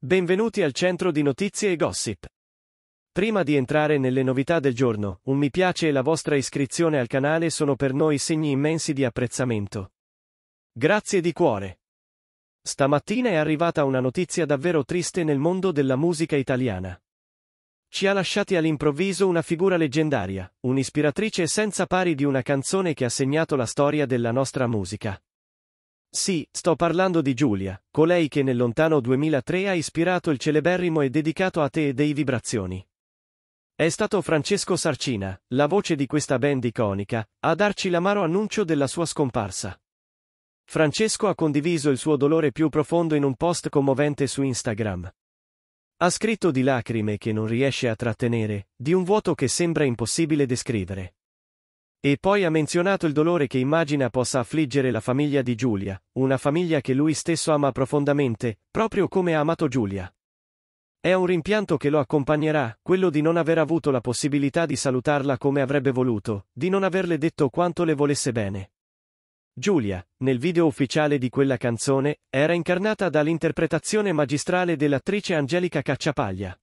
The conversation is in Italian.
Benvenuti al centro di notizie e gossip. Prima di entrare nelle novità del giorno, un mi piace e la vostra iscrizione al canale sono per noi segni immensi di apprezzamento. Grazie di cuore. Stamattina è arrivata una notizia davvero triste nel mondo della musica italiana. Ci ha lasciati all'improvviso una figura leggendaria, un'ispiratrice senza pari di una canzone che ha segnato la storia della nostra musica. Sì, sto parlando di Giulia, colei che nel lontano 2003 ha ispirato il celeberrimo e dedicato a te e dei vibrazioni. È stato Francesco Sarcina, la voce di questa band iconica, a darci l'amaro annuncio della sua scomparsa. Francesco ha condiviso il suo dolore più profondo in un post commovente su Instagram. Ha scritto di lacrime che non riesce a trattenere, di un vuoto che sembra impossibile descrivere. E poi ha menzionato il dolore che immagina possa affliggere la famiglia di Giulia, una famiglia che lui stesso ama profondamente, proprio come ha amato Giulia. È un rimpianto che lo accompagnerà, quello di non aver avuto la possibilità di salutarla come avrebbe voluto, di non averle detto quanto le volesse bene. Giulia, nel video ufficiale di quella canzone, era incarnata dall'interpretazione magistrale dell'attrice Angelica Cacciapaglia.